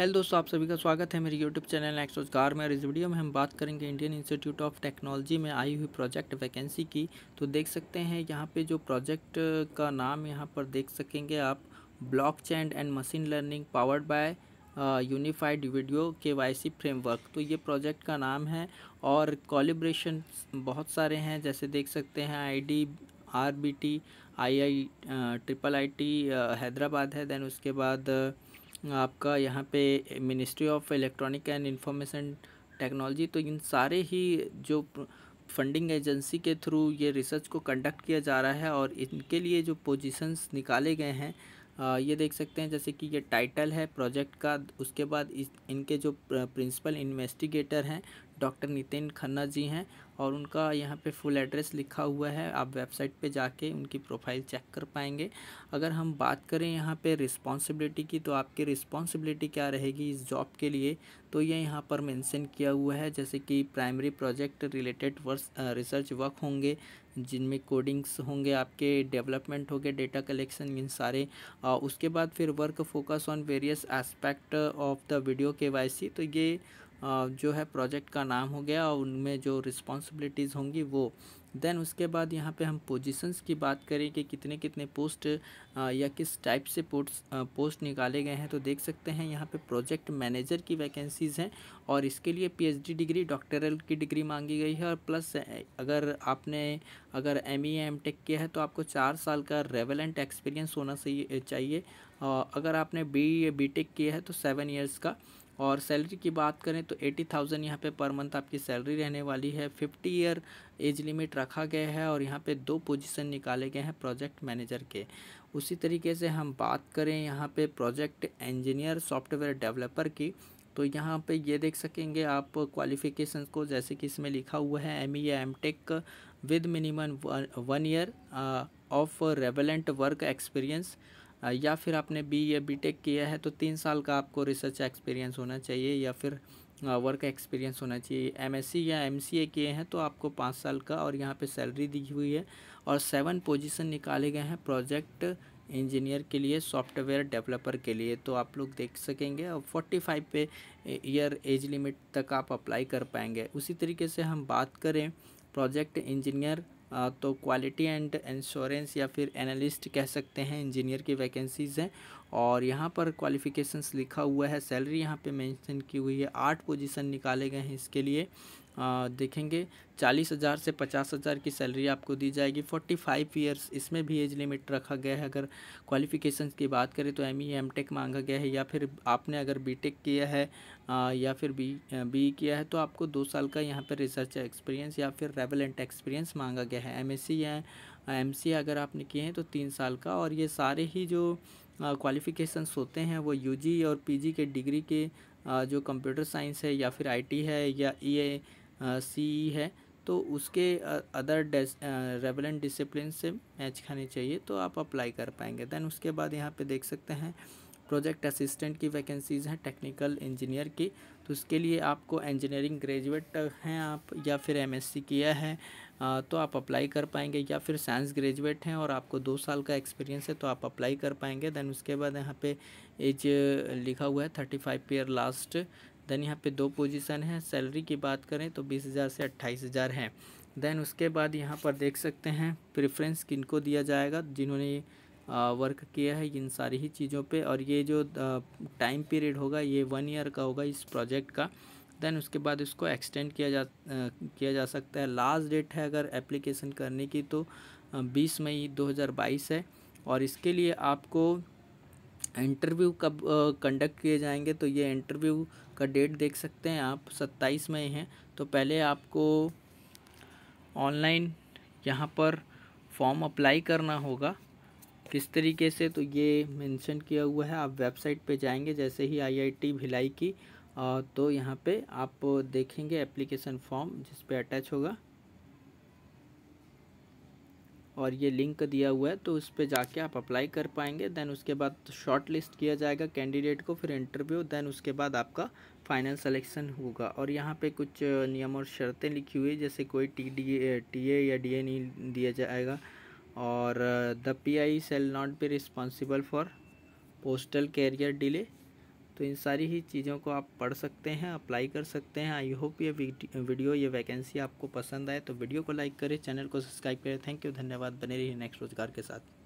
hello दोस्तों आप सभी का स्वागत है मेरे यूट्यूब चैनल एक्सोज कार में और इस वीडियो में हम बात करेंगे इंडियन इंस्टीट्यूट ऑफ टेक्नोलॉजी में आई हुई प्रोजेक्ट वैकेंसी की तो देख सकते हैं यहाँ पे जो प्रोजेक्ट का नाम यहाँ पर देख सकेंगे आप chain and machine learning powered by unified video के वाई फ्रेमवर्क तो ये प्रोजेक्ट का नाम है और कॉलिब्रेशन बहुत सारे हैं जैसे देख सकते हैं I R B T I I triple I T Hyderabad है देन उसके बाद uh, आपका यहाँ पे ministry of electronic and information technology तो इन सारे ही जो फंडिंग एजेंसी के थ्रू ये रिसर्च को कंडक्ट किया जा रहा है और इनके लिए जो पोजीशंस निकाले गए हैं ये देख सकते हैं जैसे कि ये टाइटल है प्रोजेक्ट का उसके बाद इस इनके जो प्रिंसिपल इन्वेस्टिगेटर हैं डॉक्टर नितिन खन्ना जी हैं और उनका यहाँ पे फुल एड्रेस लिखा हुआ है आप वेबसाइट पे जाके उनकी प्रोफाइल चेक कर पाएंगे अगर हम बात करें यहाँ पे रिस्पॉन्सिबिलिटी की तो आपकी रिस्पॉन्सिबिलिटी क्या रहेगी इस जॉब के लिए तो ये यह यहाँ पर मेंशन किया हुआ है जैसे कि primary project related verse research work होंगे जिनमें कोडिंग्स होंगे आपके डेवलपमेंट होंगे डेटा कलेक्शन इन सारे आ, उसके बाद फिर work focus on various aspect of the video के तो ये जो है प्रोजेक्ट का नाम हो गया और उनमें जो रिस्पॉन्सिबिलिटीज़ होंगी वो देन उसके बाद यहाँ पे हम पोजीशंस की बात करें कि कितने कितने पोस्ट या किस टाइप से पोस्ट पोस्ट निकाले गए हैं तो देख सकते हैं यहाँ पे प्रोजेक्ट मैनेजर की वैकेंसीज़ हैं और इसके लिए पीएचडी डिग्री डॉक्टरल की डिग्री मांगी गई है और प्लस अगर आपने अगर एम ई एम टेक किया है तो आपको चार साल का रेवलेंट एक्सपीरियंस होना चाहिए अगर आपने बी बी टेक किया है तो सेवन ईयर्स का और सैलरी की बात करें तो एटी थाउजेंड यहाँ पर पर मंथ आपकी सैलरी रहने वाली है फिफ्टी ईयर एज लिमिट रखा गया है और यहाँ पे दो पोजीशन निकाले गए हैं प्रोजेक्ट मैनेजर के उसी तरीके से हम बात करें यहाँ पे प्रोजेक्ट इंजीनियर सॉफ्टवेयर डेवलपर की तो यहाँ पे ये देख सकेंगे आप क्वालिफिकेशंस को जैसे कि इसमें लिखा हुआ है M E M tech with minimum one year of relevant work experience या फिर आपने बी या बी टेक किया है तो तीन साल का आपको रिसर्च एक्सपीरियंस होना चाहिए या फिर वर्क एक्सपीरियंस होना चाहिए एम या एम किए हैं तो आपको पाँच साल का और यहाँ पे सैलरी दी हुई है और सेवन पोजीशन निकाले गए हैं प्रोजेक्ट इंजीनियर के लिए सॉफ्टवेयर डेवलपर के लिए तो आप लोग देख सकेंगे और forty five per year age limit तक आप अप्लाई कर पाएंगे उसी तरीके से हम बात करें प्रोजेक्ट इंजीनियर तो क्वालिटी एंड इंश्योरेंस या फिर एनालिस्ट कह सकते हैं इंजीनियर की वैकेंसीज़ हैं और यहाँ पर क्वालिफ़िकेशंस लिखा हुआ है सैलरी यहाँ पे मेंशन की हुई है आठ पोजीशन निकाले गए हैं इसके लिए देखेंगे चालीस हज़ार से पचास हज़ार की सैलरी आपको दी जाएगी फोर्टी फाइव ईयर्स इसमें भी एज लिमिट रखा गया है अगर क्वालिफिकेशन की बात करें तो एम ई एम टेक मांगा गया है या फिर आपने अगर बी टेक किया है आ, या फिर बी बी e किया है तो आपको दो साल का यहाँ पर रिसर्च एक्सपीरियंस या फिर रेवलेंट एक्सपीरियंस मांगा गया है एम एस सी या एम सी अगर आपने किए हैं तो तीन साल का और ये सारे ही जो क्वालिफ़िकेशंस होते हैं वो यू जी और पी जी के डिग्री के जो कंप्यूटर साइंस है या फिर आई टी है या ई e सी है तो उसके अदर रेवलेंट डिसिप्लिन से मैच खानी चाहिए तो आप अप्लाई कर पाएंगे देन उसके बाद यहाँ पे देख सकते हैं प्रोजेक्ट असिस्टेंट की वैकेंसीज़ हैं टेक्निकल इंजीनियर की तो उसके लिए आपको इंजीनियरिंग ग्रेजुएट हैं आप या फिर एमएससी किया है तो आप अप्लाई कर पाएंगे या फिर साइंस ग्रेजुएट हैं और आपको दो साल का एक्सपीरियंस है तो आप अप्लाई कर पाएंगे देन उसके बाद यहाँ पे एज लिखा हुआ है thirty five year last then यहाँ पे दो पोजीशन है सैलरी की बात करें तो बीस हज़ार से अट्ठाईस हज़ार है देन उसके बाद यहाँ पर देख सकते हैं प्रेफरेंस किनको दिया जाएगा जिन्होंने वर्क किया है इन सारी ही चीज़ों पे और ये जो टाइम पीरियड होगा ये वन ईयर का होगा इस प्रोजेक्ट का देन उसके बाद इसको एक्सटेंड किया जा आ, किया जा सकता है लास्ट डेट है अगर एप्लीकेशन करने की तो बीस मई दो है और इसके लिए आपको इंटरव्यू कब कंडक्ट किए जाएंगे तो ये इंटरव्यू का डेट देख सकते हैं आप सत्ताईस मई हैं तो पहले आपको ऑनलाइन यहाँ पर फॉर्म अप्लाई करना होगा किस तरीके से तो ये मेंशन किया हुआ है आप वेबसाइट पे जाएंगे जैसे ही आईआईटी भिलाई की तो यहाँ पे आप देखेंगे एप्लीकेशन फॉर्म जिस पे अटैच होगा और ये लिंक दिया हुआ है तो उस पर जाके आप अप्लाई कर पाएंगे देन उसके बाद शॉर्ट लिस्ट किया जाएगा कैंडिडेट को फिर इंटरव्यू देन उसके बाद आपका फाइनल सिलेक्शन होगा और यहाँ पे कुछ नियम और शर्तें लिखी हुई है जैसे कोई टी डी टी ए या डी ए नहीं दिया जाएगा और the P I shall not be responsible for postal carrier delay तो इन सारी ही चीज़ों को आप पढ़ सकते हैं अप्लाई कर सकते हैं आई होप ये वीडियो ये वैकेंसी आपको पसंद आए तो वीडियो को लाइक करें चैनल को सब्सक्राइब करें थैंक यू धन्यवाद बने रहिए नेक्स्ट रोजगार के साथ